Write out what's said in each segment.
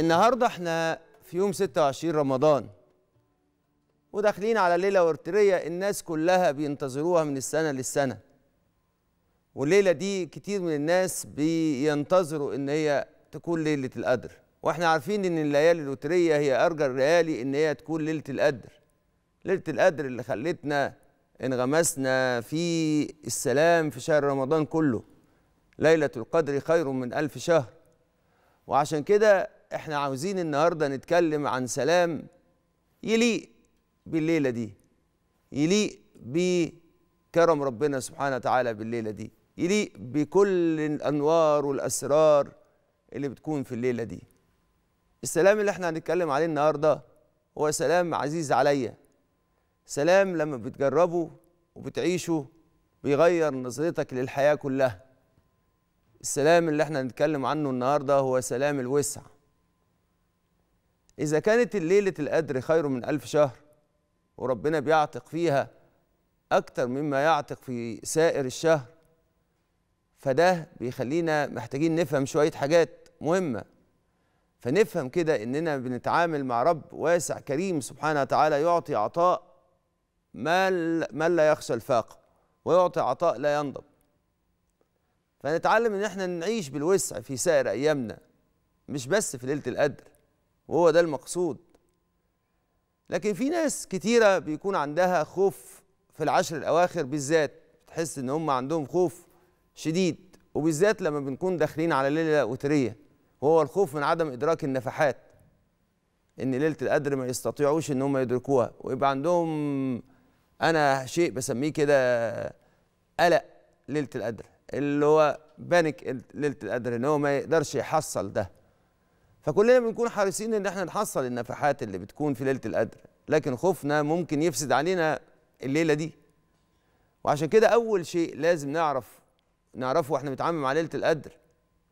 النهارده احنا في يوم 26 رمضان وداخلين على ليله ورتريه الناس كلها بينتظروها من السنه للسنه والليله دي كتير من الناس بينتظروا ان هي تكون ليله القدر واحنا عارفين ان الليالي الوتريه هي ارجى الليالي ان هي تكون ليله القدر ليله القدر اللي خلتنا انغمسنا في السلام في شهر رمضان كله ليله القدر خير من الف شهر وعشان كده احنا عاوزين النهارده نتكلم عن سلام يليق بالليله دي يليق بكرم ربنا سبحانه وتعالى بالليله دي يليق بكل الانوار والاسرار اللي بتكون في الليله دي السلام اللي احنا هنتكلم عليه النهارده هو سلام عزيز عليا سلام لما بتجربه وبتعيشه بيغير نظرتك للحياه كلها السلام اللي احنا هنتكلم عنه النهارده هو سلام الوسع إذا كانت ليلة القدر خير من ألف شهر وربنا بيعتق فيها أكتر مما يعتق في سائر الشهر فده بيخلينا محتاجين نفهم شوية حاجات مهمة فنفهم كده إننا بنتعامل مع رب واسع كريم سبحانه وتعالى يعطي عطاء من لا يخشى الفاقة ويعطي عطاء لا ينضب فنتعلم إن إحنا نعيش بالوسع في سائر أيامنا مش بس في ليلة القدر وهو ده المقصود لكن في ناس كتيرة بيكون عندها خوف في العشر الأواخر بالذات تحس إن هم عندهم خوف شديد وبالذات لما بنكون داخلين على ليلة وترية وهو الخوف من عدم إدراك النفحات إن ليلة القدر ما يستطيعوش إن هم يدركوها ويبقى عندهم أنا شيء بسميه كده قلق ليلة القدر اللي هو بانك ليلة القدر إن هو ما يقدرش يحصل ده فكلنا بنكون حريصين ان احنا نحصل النفحات اللي بتكون في ليله القدر لكن خوفنا ممكن يفسد علينا الليله دي وعشان كده اول شيء لازم نعرف نعرفه واحنا بنتعامل مع ليله القدر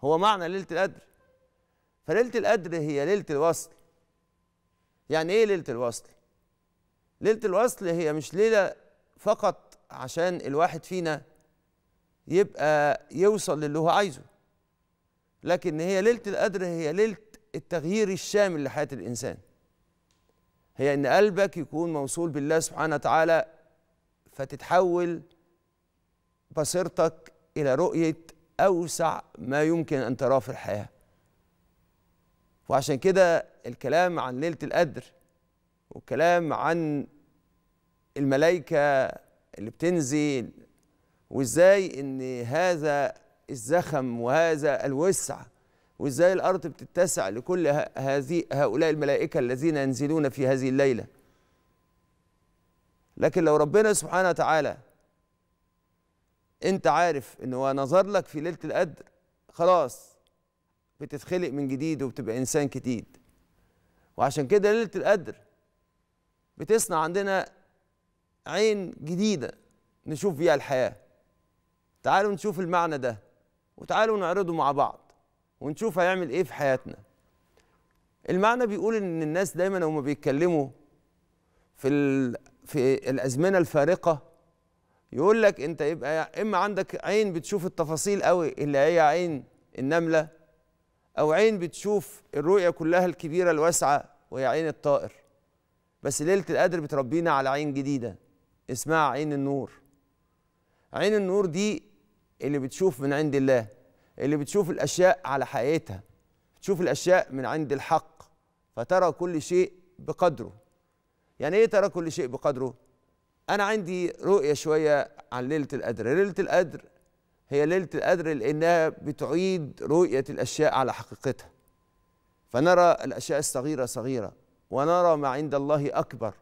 هو معنى ليله القدر فليله القدر هي ليله الوصل يعني ايه ليله الوصل ليله الوصل هي مش ليله فقط عشان الواحد فينا يبقى يوصل للي هو عايزه لكن هي ليله القدر هي ليله التغيير الشامل لحياة الإنسان هي أن قلبك يكون موصول بالله سبحانه وتعالى فتتحول بصيرتك إلى رؤية أوسع ما يمكن أن تراه في الحياة وعشان كده الكلام عن ليلة القدر والكلام عن الملائكة اللي بتنزل وإزاي إن هذا الزخم وهذا الوسع وإزاي الأرض بتتسع لكل هذه هؤلاء الملائكة الذين ينزلون في هذه الليلة لكن لو ربنا سبحانه وتعالى أنت عارف إن هو نظر لك في ليلة القدر خلاص بتتخلق من جديد وبتبقى إنسان جديد وعشان كده ليلة القدر بتصنع عندنا عين جديدة نشوف فيها الحياة تعالوا نشوف المعنى ده وتعالوا نعرضه مع بعض ونشوف هيعمل ايه في حياتنا المعنى بيقول ان الناس دايما هما بيتكلموا في في الازمنه الفارقه يقول لك انت يبقى اما عندك عين بتشوف التفاصيل قوي اللي هي عين النمله او عين بتشوف الرؤيه كلها الكبيره الواسعه وهي عين الطائر بس ليله القدر بتربينا على عين جديده اسمها عين النور عين النور دي اللي بتشوف من عند الله اللي بتشوف الاشياء على حقيقتها بتشوف الاشياء من عند الحق فترى كل شيء بقدره يعني ايه ترى كل شيء بقدره انا عندي رؤيه شويه عن ليله القدر ليله القدر هي ليله القدر لانها بتعيد رؤيه الاشياء على حقيقتها فنرى الاشياء الصغيره صغيره ونرى ما عند الله اكبر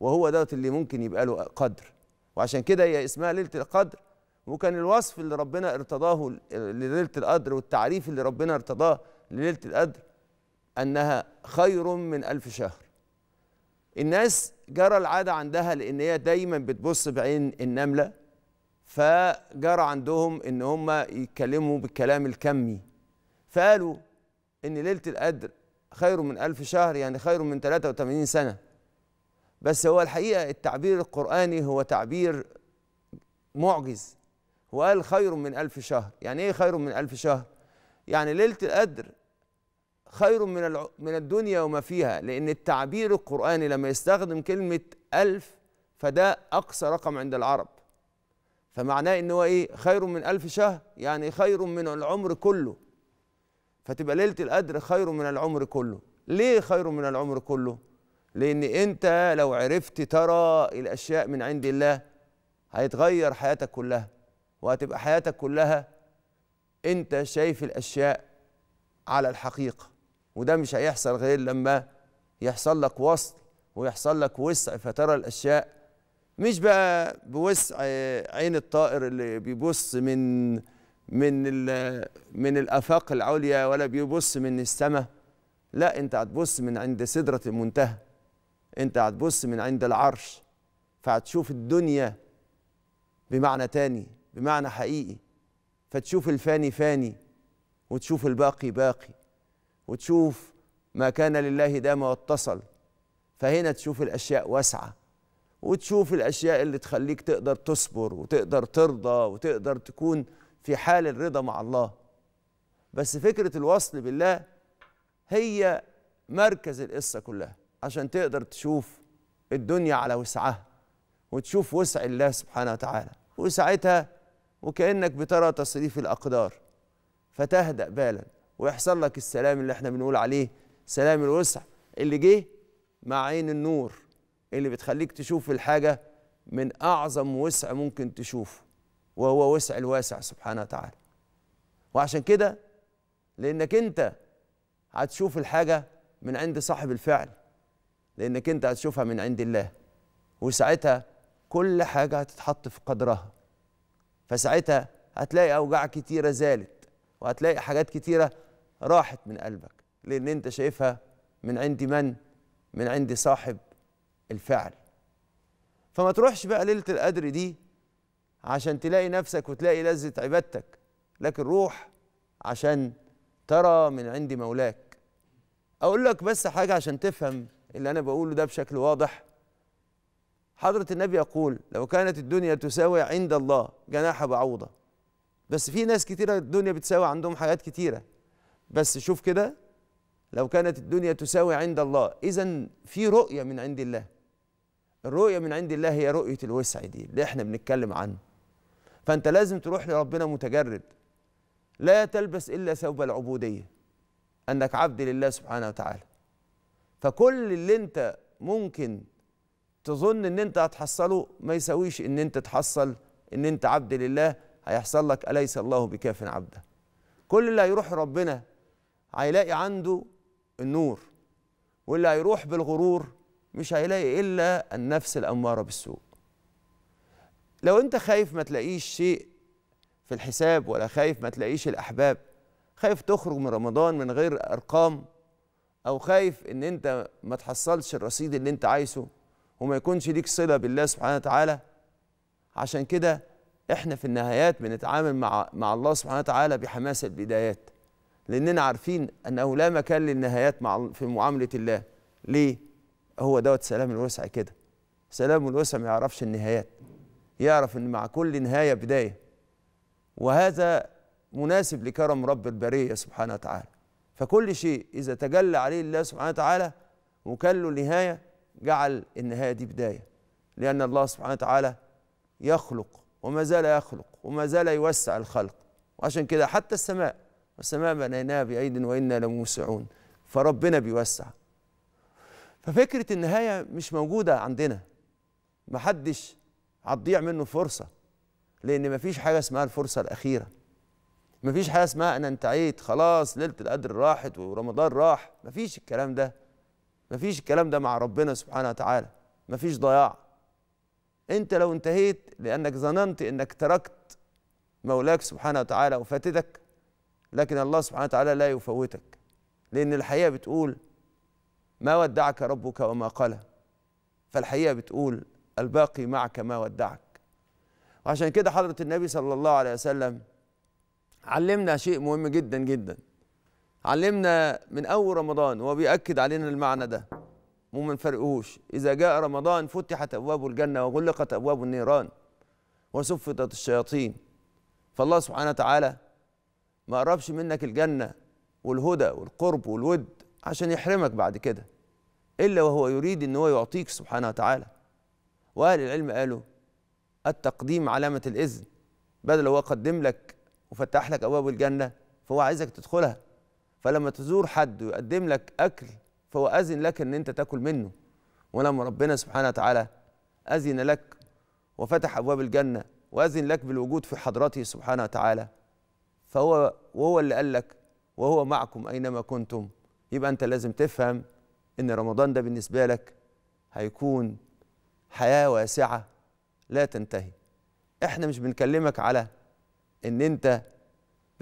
وهو دوت اللي ممكن يبقى له قدر وعشان كده هي اسمها ليله القدر وكان الوصف اللي ربنا ارتضاه لليله القدر والتعريف اللي ربنا ارتضاه لليله القدر انها خير من الف شهر الناس جرى العاده عندها لان هي دايما بتبص بعين النمله فجرى عندهم ان هم يتكلموا بالكلام الكمي فقالوا ان ليله القدر خير من ألف شهر يعني خير من 83 سنة بس هو الحقيقة التعبير القرآني هو تعبير معجز وقال خير من ألف شهر يعني إيه خير من ألف شهر يعني ليلة القدر خير من من الدنيا وما فيها لأن التعبير القرآني لما يستخدم كلمة ألف فده أقصى رقم عند العرب فمعناه إن هو إيه خير من ألف شهر يعني خير من العمر كله فتبقى ليلة القدر خير من العمر كله ليه خير من العمر كله لأن أنت لو عرفت ترى الأشياء من عند الله هيتغير حياتك كلها وهتبقى حياتك كلها انت شايف الاشياء على الحقيقه وده مش هيحصل غير لما يحصل لك وصل ويحصل لك وسع فترى الاشياء مش بقى بوسع عين الطائر اللي بيبص من من من الافاق العليا ولا بيبص من السماء لا انت هتبص من عند سدره المنتهى انت هتبص من عند العرش فهتشوف الدنيا بمعنى تاني بمعنى حقيقي فتشوف الفاني فاني وتشوف الباقي باقي وتشوف ما كان لله دام واتصل فهنا تشوف الاشياء واسعه وتشوف الاشياء اللي تخليك تقدر تصبر وتقدر ترضى وتقدر تكون في حال الرضا مع الله بس فكره الوصل بالله هي مركز القصه كلها عشان تقدر تشوف الدنيا على وسعها وتشوف وسع الله سبحانه وتعالى وساعتها وكأنك بترى تصريف الأقدار فتهدأ بالا ويحصل لك السلام اللي احنا بنقول عليه سلام الوسع اللي جه مع عين النور اللي بتخليك تشوف الحاجة من أعظم وسع ممكن تشوفه وهو وسع الواسع سبحانه وتعالى وعشان كده لأنك أنت هتشوف الحاجة من عند صاحب الفعل لأنك أنت هتشوفها من عند الله وساعتها كل حاجة هتتحط في قدرها فساعتها هتلاقي اوجاع كتيره زالت وهتلاقي حاجات كتيره راحت من قلبك لان انت شايفها من عند من من عند صاحب الفعل فما تروحش بقى ليله القدر دي عشان تلاقي نفسك وتلاقي لذه عبادتك لكن روح عشان ترى من عند مولاك اقول لك بس حاجه عشان تفهم اللي انا بقوله ده بشكل واضح حضرة النبي يقول لو كانت الدنيا تساوي عند الله جناح بعوضة بس في ناس كتيرة الدنيا بتساوي عندهم حاجات كتيرة بس شوف كده لو كانت الدنيا تساوي عند الله إذا في رؤية من عند الله الرؤية من عند الله هي رؤية الوسع دي اللي احنا بنتكلم عنه فأنت لازم تروح لربنا متجرد لا تلبس إلا ثوب العبودية أنك عبد لله سبحانه وتعالى فكل اللي أنت ممكن تظن ان انت هتحصله ما يساويش ان انت تحصل ان انت عبد لله هيحصل لك اليس الله بكاف عبده كل اللي هيروح ربنا هيلاقي عنده النور واللي هيروح بالغرور مش هيلاقي الا النفس الاماره بالسوء لو انت خايف ما تلاقيش شيء في الحساب ولا خايف ما تلاقيش الاحباب خايف تخرج من رمضان من غير ارقام او خايف ان انت ما تحصلش الرصيد اللي انت عايزه وما يكونش ليك صله بالله سبحانه وتعالى عشان كده احنا في النهايات بنتعامل مع مع الله سبحانه وتعالى بحماس البدايات لاننا عارفين انه لا مكان للنهايات مع في معامله الله ليه هو دوت سلام الوسع كده سلام الوسع ما يعرفش النهايات يعرف ان مع كل نهايه بدايه وهذا مناسب لكرم رب البريه سبحانه وتعالى فكل شيء اذا تجلى عليه الله سبحانه وتعالى وكان له نهايه جعل النهايه دي بدايه لان الله سبحانه وتعالى يخلق وما زال يخلق وما زال يوسع الخلق وعشان كده حتى السماء والسماء بنيناها بايد وانا لموسعون فربنا بيوسع ففكره النهايه مش موجوده عندنا محدش هتضيع منه فرصه لان مفيش حاجه اسمها الفرصه الاخيره مفيش حاجه اسمها انا انتعيت خلاص ليله القدر راحت ورمضان راح مفيش الكلام ده مفيش الكلام ده مع ربنا سبحانه وتعالى مفيش ضياع انت لو انتهيت لانك ظننت انك تركت مولاك سبحانه وتعالى وفاتتك لكن الله سبحانه وتعالى لا يفوتك لان الحقيقه بتقول ما ودعك ربك وما قلى فالحقيقه بتقول الباقي معك ما ودعك وعشان كده حضره النبي صلى الله عليه وسلم علمنا شيء مهم جدا جدا علمنا من أول رمضان وهو بيأكد علينا المعنى ده وما نفرقهوش إذا جاء رمضان فتحت أبواب الجنة وغلقت أبواب النيران وسفطت الشياطين فالله سبحانه وتعالى ما قربش منك الجنة والهدى والقرب والود عشان يحرمك بعد كده إلا وهو يريد أن هو يعطيك سبحانه وتعالى وأهل العلم قالوا التقديم علامة الإذن بدل هو قدم لك وفتح لك أبواب الجنة فهو عايزك تدخلها فلما تزور حد ويقدم لك اكل فهو اذن لك ان انت تاكل منه ولما ربنا سبحانه وتعالى اذن لك وفتح ابواب الجنه واذن لك بالوجود في حضرته سبحانه وتعالى فهو وهو اللي قال لك وهو معكم اينما كنتم يبقى انت لازم تفهم ان رمضان ده بالنسبه لك هيكون حياه واسعه لا تنتهي احنا مش بنكلمك على ان انت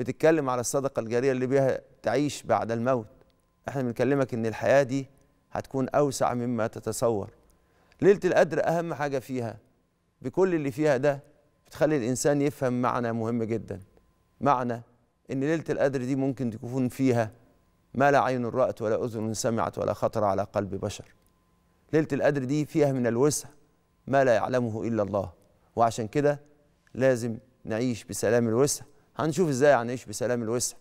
بتتكلم على الصدقه الجاريه اللي بيها تعيش بعد الموت احنا بنكلمك ان الحياه دي هتكون اوسع مما تتصور ليله القدر اهم حاجه فيها بكل اللي فيها ده بتخلي الانسان يفهم معنى مهم جدا معنى ان ليله القدر دي ممكن تكون فيها ما لا عين رأت ولا أذن سمعت ولا خطر على قلب بشر ليلة القدر دي فيها من الوسع ما لا يعلمه إلا الله وعشان كده لازم نعيش بسلام الوسع هنشوف ازاي هنعيش بسلام الوسع